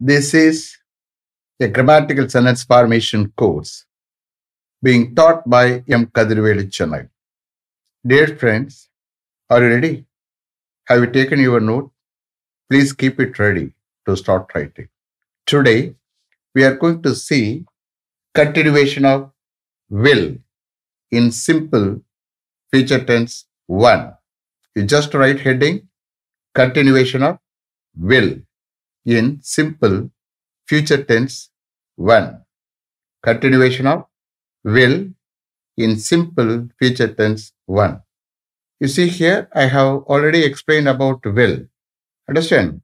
This is a grammatical sentence formation course being taught by M. Kadirvedi Chennai. Dear friends, are you ready? Have you taken your note? Please keep it ready to start writing. Today, we are going to see continuation of will in simple future tense 1. You just write heading continuation of will in simple future tense 1. Continuation of will in simple future tense 1. You see here, I have already explained about will. Understand?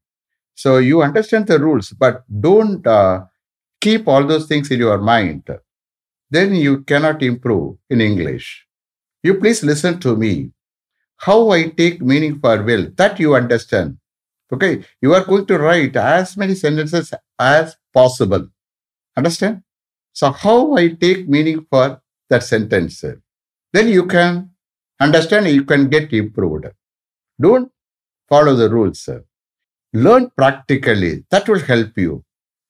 So you understand the rules, but don't uh, keep all those things in your mind. Then you cannot improve in English. You please listen to me. How I take meaning for will, that you understand. Okay, you are going to write as many sentences as possible. Understand? So, how I take meaning for that sentence? Then you can understand, you can get improved. Don't follow the rules. Learn practically. That will help you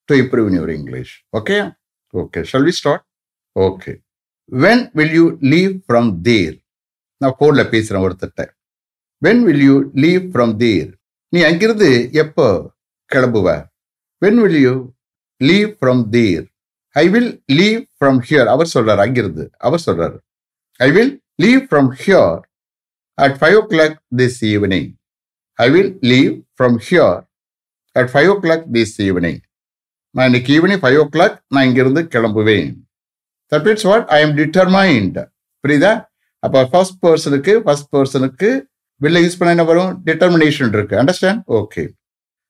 to improve your English. Okay? Okay. Shall we start? Okay. When will you leave from there? Now, four lapis ஒருத்தட்ட When will you leave from there? நீ அங்கிருந்து எப்போ கிளம்புவ when will you leave from there I will leave from here அவர் சொல்றார் அங்கிருந்து அவர் சொல்றார் I will leave from here at five o'clock this evening I will leave from here at five o'clock this evening நான் இன்னைக்கு evening five o'clock நான் இங்கிருந்து கிளம்புவேன் that means what I am determined புரியுதா அப்போ first பர்சனுக்கு first பர்சனுக்கு will I use Pananavaro? Determination. Understand? Okay.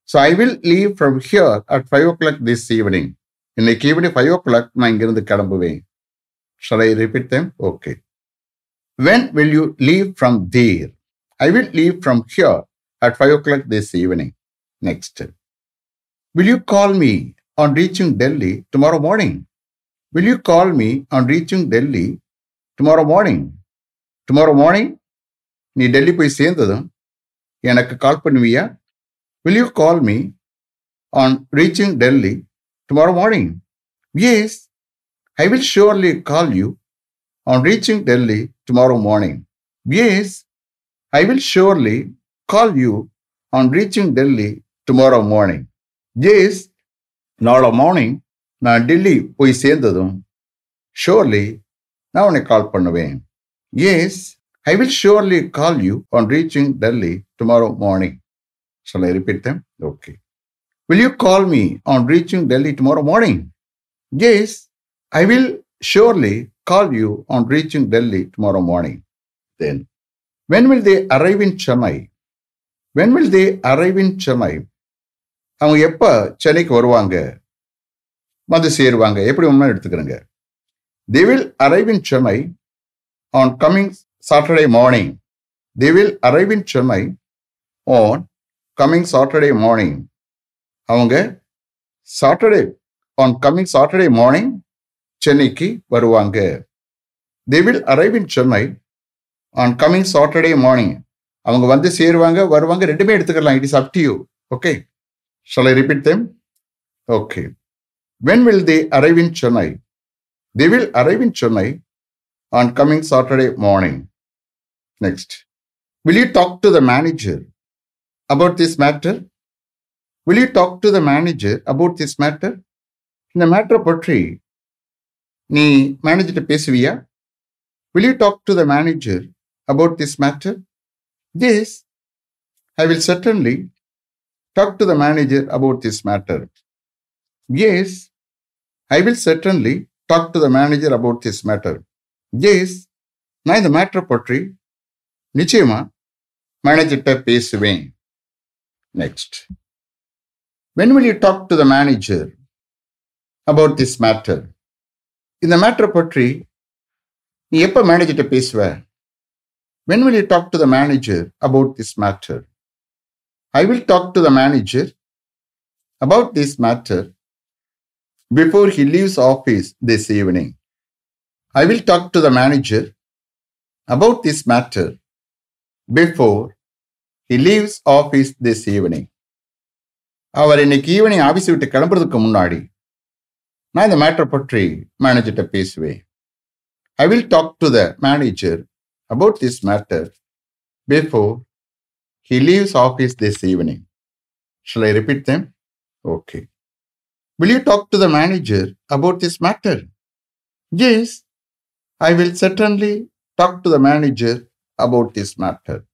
So I will leave from here at 5 o'clock this evening. In the evening, 5 o'clock, I'm going to the Shall I repeat them? Okay. When will you leave from there? I will leave from here at 5 o'clock this evening. Next. Will you call me on reaching Delhi tomorrow morning? Will you call me on reaching Delhi tomorrow morning? Tomorrow morning, நீ டெல்லி போய் சேர்ந்ததும் எனக்கு call பண்ணுவியா will you call me on reaching Delhi tomorrow morning yes I will surely call you on reaching Delhi tomorrow morning yes I will surely call you on reaching Delhi tomorrow morning yes நாளை morning நான் டெல்லி போய் சேர்ந்ததும் surely நான் உன்னை call பண்ணுவேன் yes I will surely call you on reaching Delhi tomorrow morning. Shall I repeat them? Okay. Will you call me on reaching Delhi tomorrow morning? Yes, I will surely call you on reaching Delhi tomorrow morning. Then, when will they arrive in Chennai? When will they arrive in Chennai? அவங்க எப்போ சென்னைக்கு வருவாங்க வந்து சேருவாங்க எப்படி ஒன்று எடுத்துக்கிறேங்க they will arrive in Chennai on coming Saturday morning They will arrive in Chennai Chennai on Saturday morning அவங்க Saturday on coming Saturday morning சென்னைக்கு வருவாங்க they will arrive in Chennai on coming Saturday morning அவங்க வந்து சேருவாங்க வருவாங்க ரெண்டுமே எடுத்துக்கலாம் it is up to you okay shall I repeat them okay when will they arrive in Chennai they will arrive in Chennai on coming Saturday morning Next. Will you talk to the manager about this matter? Will you talk to the manager about this matter? இந்த மேட்டரை பற்றி நீ மேனேஜர்கிட்ட பேசுவியா will you talk to the manager about this matter this I will certainly talk to the manager about this matter yes I will certainly talk to the manager about this matter yes நான் இந்த மேட்டரை பற்றி நிச்சயமா மேனேஜர்கிட்ட பேசுவேன் next when will you talk to the manager about this matter இந்த மேட்டரை பற்றி நீ எப்போ மேனேஜர்கிட்ட பேசுவ when will you talk to the manager about this matter I will talk to the manager about this matter before he leaves office this evening I will talk to the manager about this matter before he leaves office this evening அவர் இன்னைக்கு evening office விட்டு கிளம்புறதுக்கு முன்னாடி நான் இந்த மேட்டரை பற்றி மேனேஜர்கிட்ட பேசுவேன் I will talk to the manager about this matter before he leaves office this evening shall I repeat them okay will you talk to the manager about this matter yes I will certainly talk to the manager about this matter?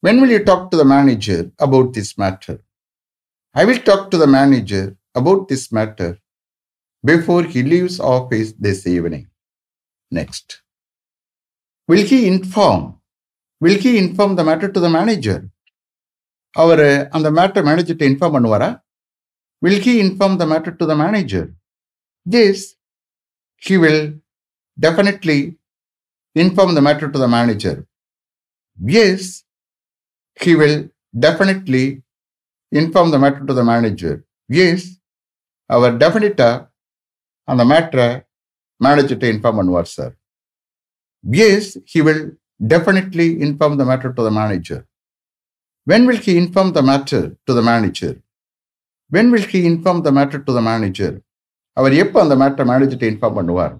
When will you talk to the manager about this matter? I will talk to the manager about this matter before he leaves office this evening. Next. Will he inform? Will he inform the matter to the manager? அவர் அந்த matter மேனேஜர்கிட்ட inform பண்ணுவாரா will he inform the matter to the manager this he will definitely inform the matter to the manager Yes, he will definitely inform the matter to the manager. Yes, our definite on the matter, manager to inform what sir. Yes, he will definitely inform the matter to the manager. When will he inform the matter to the manager? When will he inform the matter to the manager? அவர் எப்போ அந்த inform மேனேஜர்கிட்ட inform பண்ணுவார்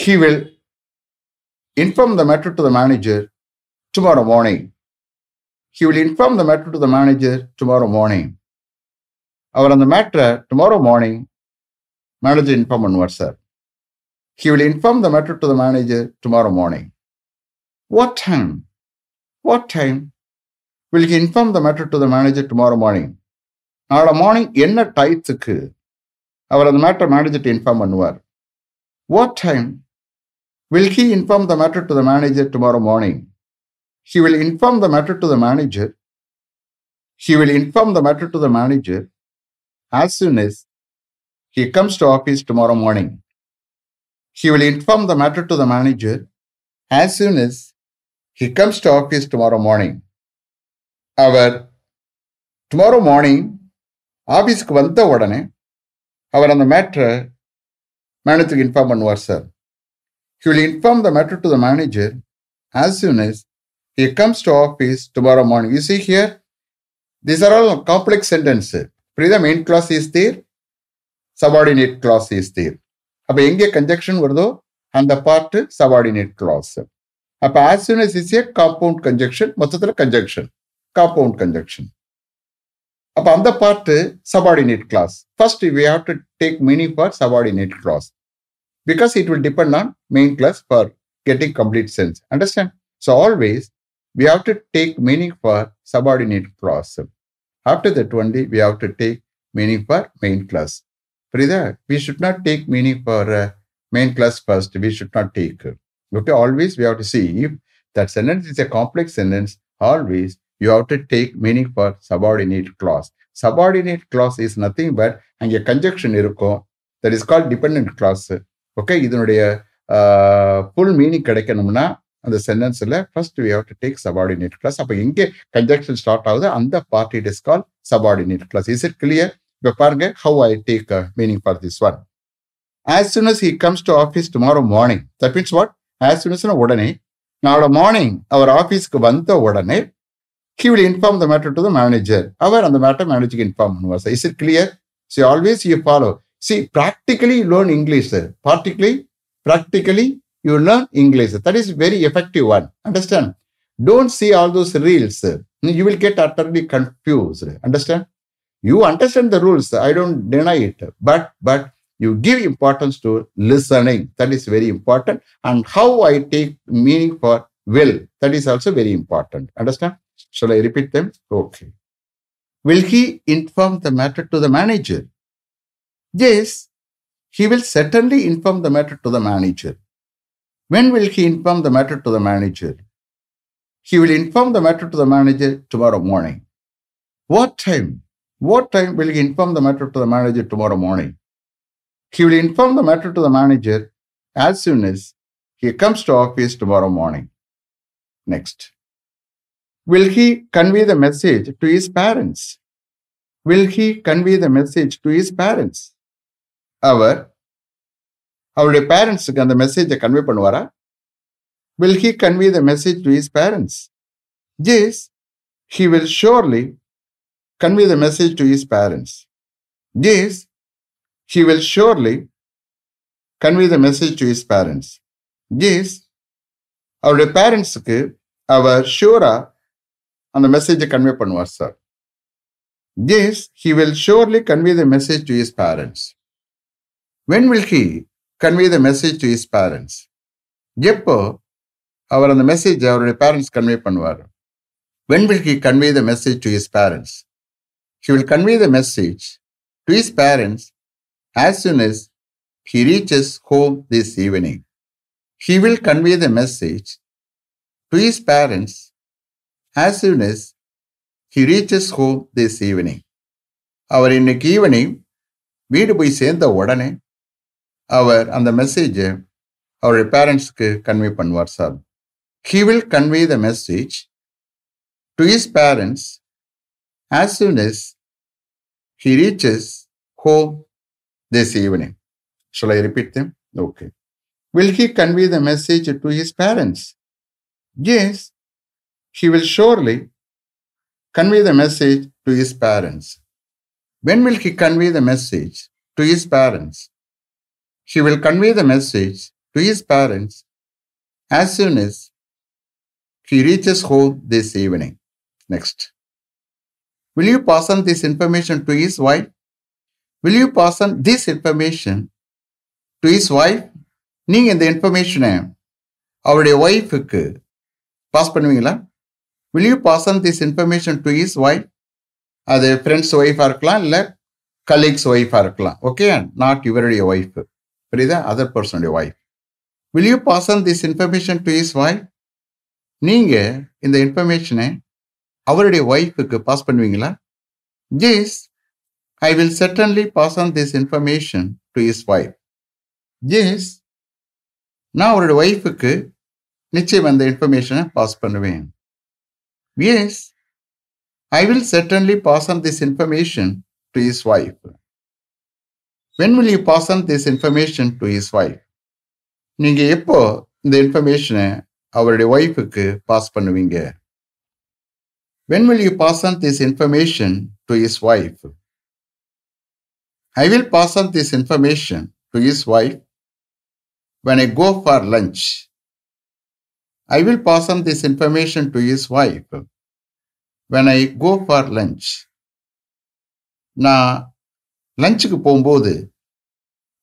he will inform the matter to the manager tomorrow morning He will inform the matter to the manager tomorrow morning அவர் அந்த மேட்ரை tomorrow morning manager inform பண்ணுவார் sir he will inform the matter to the manager tomorrow morning what time what time will he inform the matter to the manager tomorrow morning நாளை morning என்ன டயத்துக்கு அவர் அந்த மேட்ரை மேனேஜர்கிட்ட இன்ஃபார்ம் பண்ணுவார் what time will he inform the matter to the manager tomorrow morning He will inform the matter to the manager. she will inform the matter to the manager as soon as he comes to office tomorrow morning. He will inform the matter to the manager as soon as he comes to office tomorrow morning. அவர் tomorrow morning ஆஃபீஸ்க்கு வந்த உடனே அவர் அந்த மேட்ரை மேனேஜருக்கு inform பண்ணுவார் sir he will inform the matter to the manager as soon as He comes to office tomorrow morning. You see here, these are all complex sentences. புரியுதா main clause is there subordinate clause is there அப்போ எங்கே conjunction வருதோ அந்த part subordinate clause அப்போ as soon as is a compound conjunction மொத்தத்தில் conjunction compound conjunction அப்போ அந்த part subordinate clause first we have to take meaning for subordinate clause because it will depend on main clause for getting complete sense understand so always we have to take meaning for subordinate clause. After that only we have to take meaning for main class. Prida, we should not take meaning for uh, main clause first. We should not take. Okay, always we have to see if that sentence is a complex sentence. Always you have to take meaning for subordinate clause. Subordinate clause is nothing but அங்கே conjunction that is called dependent clause. Okay, clause இதனுடைய full uh, meaning கிடைக்கணும்னா அந்த சென்டென்ஸில் first we have to take subordinate clause அப்போ எங்கே conjunction start ஆகுது அந்த part it is call subordinate clause is it clear இப்போ பாருங்க how I take meaning for this one as soon as he comes to office tomorrow morning that means what as soon as உடனே நாளை morning அவர் ஆஃபீஸ்க்கு வந்த உடனே he will inform the matter to the manager அவர் அந்த matter மேனேஜருக்கு inform பண்ணுவார் sir is it clear see always you follow see practically learn English sir particularly practically you learn English. That is very effective one. Understand? Don't see all those reels. You will get utterly confused. Understand? You understand the rules. I don't deny it. But but you give importance to listening. That is very important. And how I take meaning for will. That is also very important. Understand? Shall I repeat them? Okay. Will he inform the matter to the manager? Yes, he will certainly inform the matter to the manager. When will he inform the matter to the manager? He will inform the matter to the manager tomorrow morning. What time? What time will he inform the matter to the manager tomorrow morning? He will inform the matter to the manager as soon as he comes to office tomorrow morning. Next. Will he convey the message to his parents? Will he convey the message to his parents? Our அவருடைய பேரண்ட்ஸுக்கு அந்த மெசேஜை convey பண்ணுவாரா will he convey the message to his parents yes he will surely convey the message to his parents yes he will surely convey the message to his parents yes அவருடைய பேரண்ட்ஸுக்கு அவர் ஷூரா அந்த மெசேஜை கன்வே பண்ணுவார் sir yes he will surely convey the message to his parents when will he convey the message to his parents எப்போ அவர் அந்த மெசேஜ் அவருடைய பேரண்ட்ஸ் கன்வே பண்ணுவார் when will he convey the message to his parents he will convey the message to his parents as soon as he reaches home this evening he will convey the message to his parents as soon as he reaches home this evening அவர் இன்னைக்கு evening வீடு போய் சேர்ந்த உடனே அவர் அந்த மெசேஜை அவருடைய பேரண்ட்ஸ்க்கு கன்வே பண்ணுவார் sir he will convey the message to his parents as soon as he reaches home this evening shall I repeat them okay will he convey the message to his parents yes he will surely convey the message to his parents. When will he convey the message to his parents? She will convey the message to his parents as soon as she reaches home this evening. Next. Will you pass on this information to his wife? Will you pass on this information to his wife? நீங்கள் இந்த இன்ஃபர்மேஷனை அவருடைய ஒய்ஃபுக்கு pass பண்ணுவீங்களா will you pass on this information to his wife அது friends ஒய்ஃபாக இருக்கலாம் இல்லை கலீக்ஸ் ஒய்ஃபாக இருக்கலாம் ஓகே நாட் இவருடைய wife but other the other person your wife will you pass on this information to இந்த இன்ஃபர்மேஷனை அவருடைய ஒய்ஃபுக்கு பாஸ் பண்ணுவீங்களா yes I will certainly pass on this information to his wife yes நான் அவருடைய ஒய்ஃபுக்கு நிச்சயம் அந்த இன்ஃபர்மேஷனை பாஸ் பண்ணுவேன் yes I will certainly pass on this information to his wife when will you pass on this information to his wife? நீங்கள் எப்போ இந்த இன்ஃபர்மேஷனை அவருடைய ஒய்ஃபுக்கு பாஸ் பண்ணுவீங்க when will you pass on this information to his wife I will pass on this information to his wife when I go for lunch I will pass on this information to his wife when I go for lunch நான் லஞ்சுக்கு போகும்போது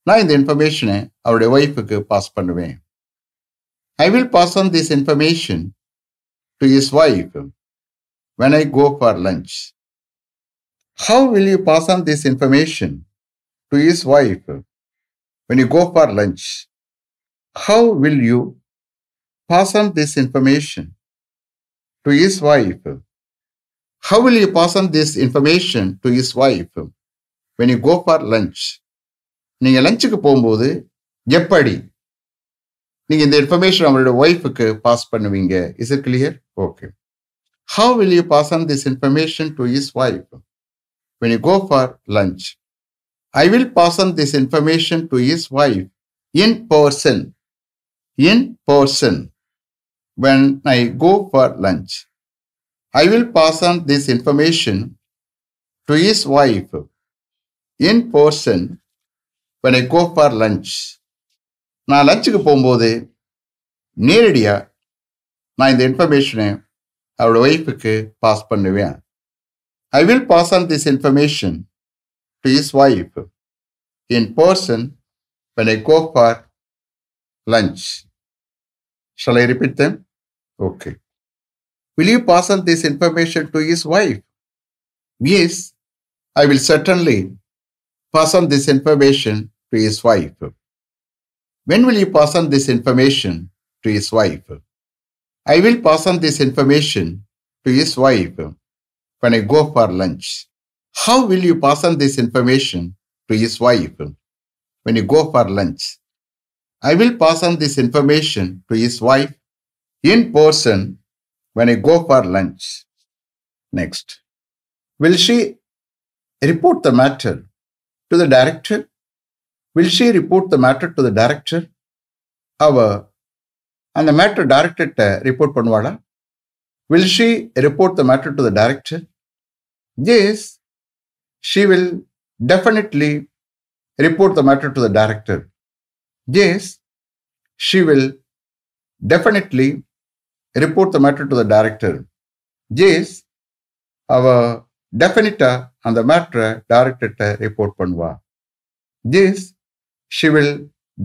நான் இந்த இன்ஃபர்மேஷனை அவருடைய ஒய்ஃபுக்கு pass பண்ணுவேன் I will pass on this information to his wife when I go for lunch how will you pass on this information to his wife when you go for lunch how will you pass on this information to his wife? How will you pass on this information to his wife when you go for lunch நீங்கள் லஞ்சுக்கு போகும்போது எப்படி நீங்கள் இந்த information அவங்களோட ஒய்ஃபுக்கு pass பண்ணுவீங்க is it clear okay how will you pass on this information to his wife when you go for lunch I will pass on this information to his wife in person in person when I go for lunch I will pass on this information to his wife in person when I go for lunch. நான் லஞ்சுக்கு போகும்போது நேரடியாக நான் இந்த இன்ஃபர்மேஷனை அவரோட ஒய்ஃபுக்கு pass பண்ணுவேன் I will pass on this information to his wife in person when I go for lunch shall I repeat them okay will you pass on this information to his wife yes I will certainly pass on this information to his wife? When will you pass on this information to his wife? I will pass on this information to his wife when I go for lunch. How will you pass on this information to his wife when you go for lunch? I will pass on this information to his wife in person when I go for lunch. Next. Will she report the matter to the director? Will she report the matter to the director? Our and the matter directed report Panwala? Will she report the matter to the director? Yes, she will definitely report the matter to the director. Yes, she will definitely report the matter to the director. Yes, our டெஃபினட்டாக அந்த மேட்ரை டைரக்டர்கிட்ட report பண்ணுவா this she will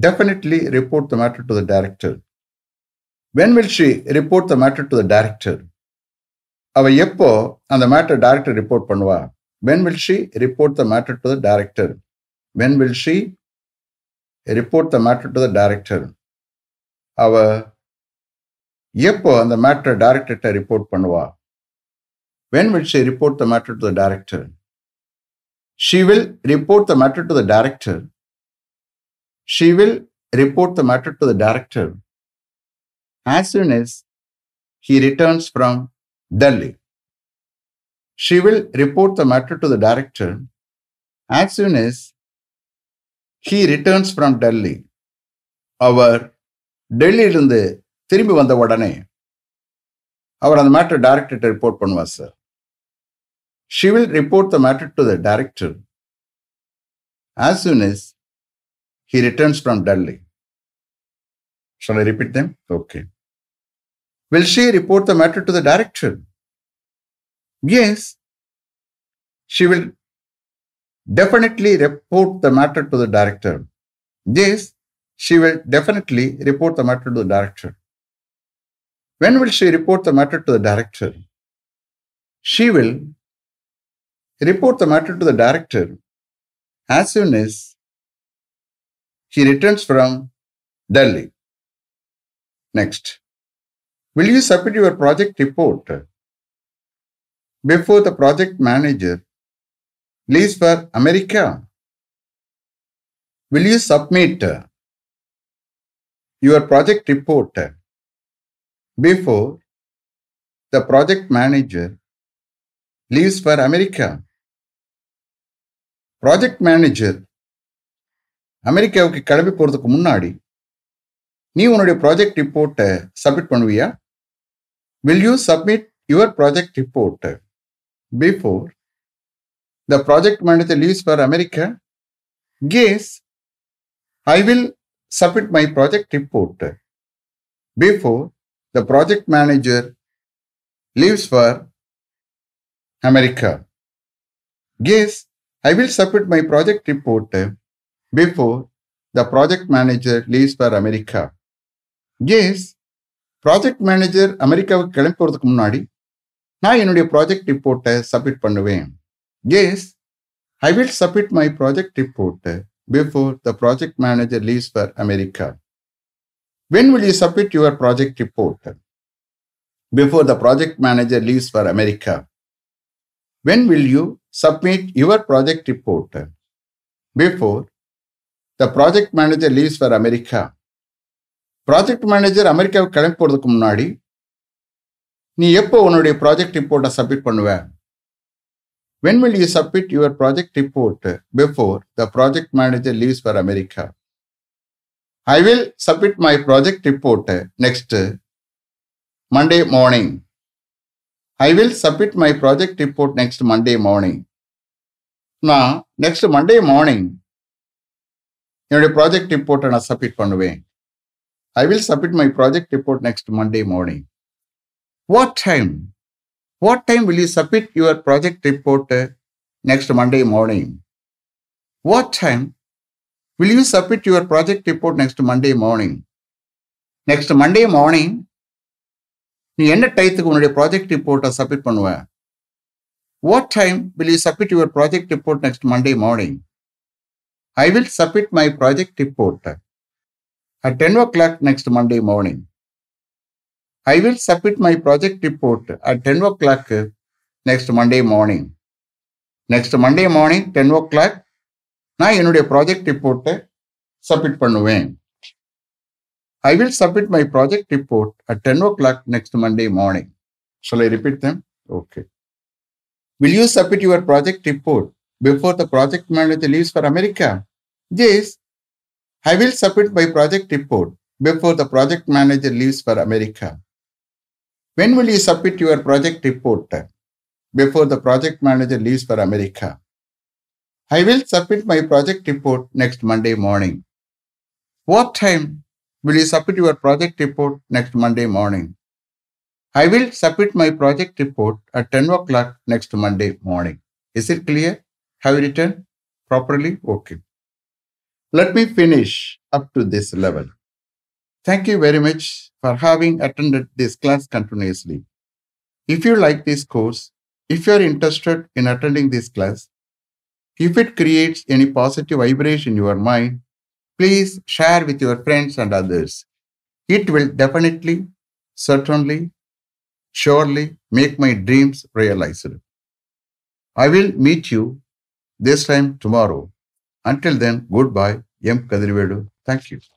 definitely report the matter to the director when will she report the matter to the director அவள் எப்போ அந்த matter director report பண்ணுவா when will she report the matter to the director when will she report the matter to the director அவள் எப்போ அந்த மேட்டரை டைரக்டர்கிட்ட report பண்ணுவா when will she report the matter to the director? She will report the matter to the director. She will report the matter to the director as soon as he returns from Delhi. She will report the matter to the director as soon as he returns from Delhi. அவர் டெல்லியிலிருந்து திரும்பி வந்த உடனே அவர் அந்த matter டைரக்டர்கிட்ட report பண்ணுவார் sir she will report the matter to the director as soon as he returns from Delhi. Shall I repeat them? Okay. Will she report the matter to the director? Yes. She will definitely report the matter to the director. Yes, she will definitely report the matter to the director. When will she report the matter to the director? She will report the matter to the director. As soon as he returns from Delhi. Next, will you submit your project report before the project manager leaves for America? Will you submit your project report before the project manager leaves for America? Project manager அமெரிக்காவுக்கு கிளம்பி போகிறதுக்கு முன்னாடி நீ உன்னுடைய project ரிப்போர்ட்டை submit பண்ணுவியா will you submit your project report before the project manager leaves for America yes I will submit my project report before the project manager leaves for America yes I will submit my project report before the project manager leaves for America Yes, project manager அமெரிக்காவுக்கு கிளம்பி போகிறதுக்கு முன்னாடி நான் என்னுடைய project ரிப்போர்ட்டை submit பண்ணுவேன் yes I will submit my project report before the project manager leaves for America when will you submit your project report before the project manager leaves for America When will you submit your project report? Before the project manager leaves for America. Project manager அமெரிக்காவுக்கு கிளம்பி போகிறதுக்கு முன்னாடி நீ எப்போ உன்னுடைய project ரிப்போர்ட்டை submit பண்ணுவேன் when will you submit your project report before the project manager leaves for America I will submit my project report next Monday morning I will submit my project report next Monday morning. Now, next Monday morning, என்னுடைய project ரிப்போர்ட்டை நான் submit பண்ணுவேன் I will submit my project report next Monday morning what time what time will you submit your project report next Monday morning what time will you submit your project report next Monday morning next Monday morning நீ என்ன டைத்துக்கு உன்னுடைய project ரிப்போர்ட்டை submit பண்ணுவ what time will you submit your project report next Monday morning I will submit my project report at ten o'clock next Monday morning I will submit my project report at ten o'clock next Monday morning next Monday morning ten o'clock நான் என்னுடைய project ரிப்போர்ட்டை submit பண்ணுவேன் I will submit my project report at 10 o'clock next Monday morning. Shall I repeat them? Okay. Will you submit your project report before the project manager leaves for America? Yes. I will submit my project report before the project manager leaves for America. When will you submit your project report? Before the project manager leaves for America. I will submit my project report next Monday morning. What time Will you submit your project report next Monday morning? I will submit my project report at 10 o'clock next Monday morning. Is it clear? Have you written properly? Okay. Let me finish up to this level. Thank you very much for having attended this class continuously. If you like this course, if you are interested in attending this class, if it creates any positive vibration in your mind, please share with your friends and others. It will definitely, certainly, surely make my dreams realized. I will meet you this time tomorrow. Until then, goodbye. M. Kadirvedu. Thank you.